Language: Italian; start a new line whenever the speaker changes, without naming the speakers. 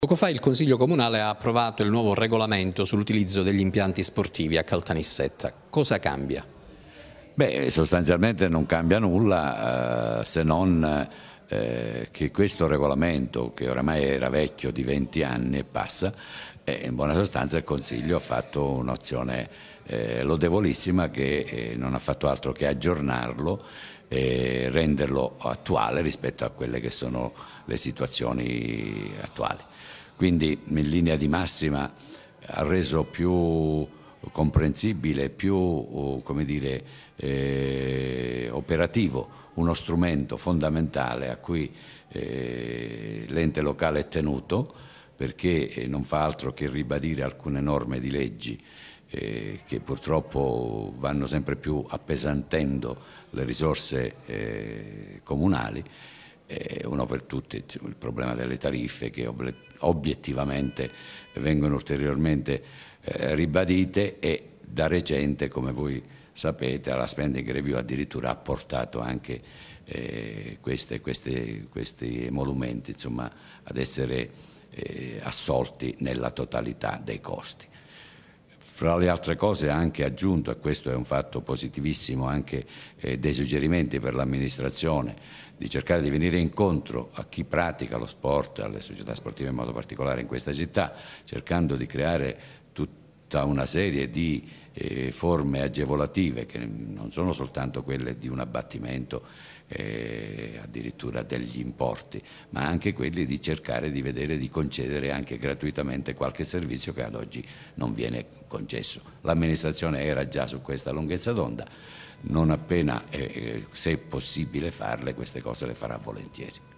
Poco fa il Consiglio Comunale ha approvato il nuovo regolamento sull'utilizzo degli impianti sportivi a Caltanissetta. Cosa cambia?
Beh, sostanzialmente non cambia nulla eh, se non eh, che questo regolamento, che oramai era vecchio di 20 anni e passa, eh, in buona sostanza il Consiglio ha fatto un'azione eh, lodevolissima che eh, non ha fatto altro che aggiornarlo e renderlo attuale rispetto a quelle che sono le situazioni attuali. Quindi in linea di massima ha reso più comprensibile, più dire, eh, operativo, uno strumento fondamentale a cui eh, l'ente locale è tenuto perché eh, non fa altro che ribadire alcune norme di leggi eh, che purtroppo vanno sempre più appesantendo le risorse eh, comunali eh, uno per tutti cioè, il problema delle tariffe che obiettivamente vengono ulteriormente eh, ribadite e da recente, come voi sapete, la spending review addirittura ha portato anche eh, queste, queste, questi emolumenti insomma, ad essere eh, assolti nella totalità dei costi. Fra le altre cose anche aggiunto, e questo è un fatto positivissimo, anche eh, dei suggerimenti per l'amministrazione di cercare di venire incontro a chi pratica lo sport, alle società sportive in modo particolare in questa città, cercando di creare tutta una serie di eh, forme agevolative che non sono soltanto quelle di un abbattimento eh, addirittura degli importi, ma anche quelli di cercare di vedere di concedere anche gratuitamente qualche servizio che ad oggi non viene concesso. L'amministrazione era già su questa lunghezza d'onda, non appena, eh, eh se è possibile farle, queste cose le farà volentieri.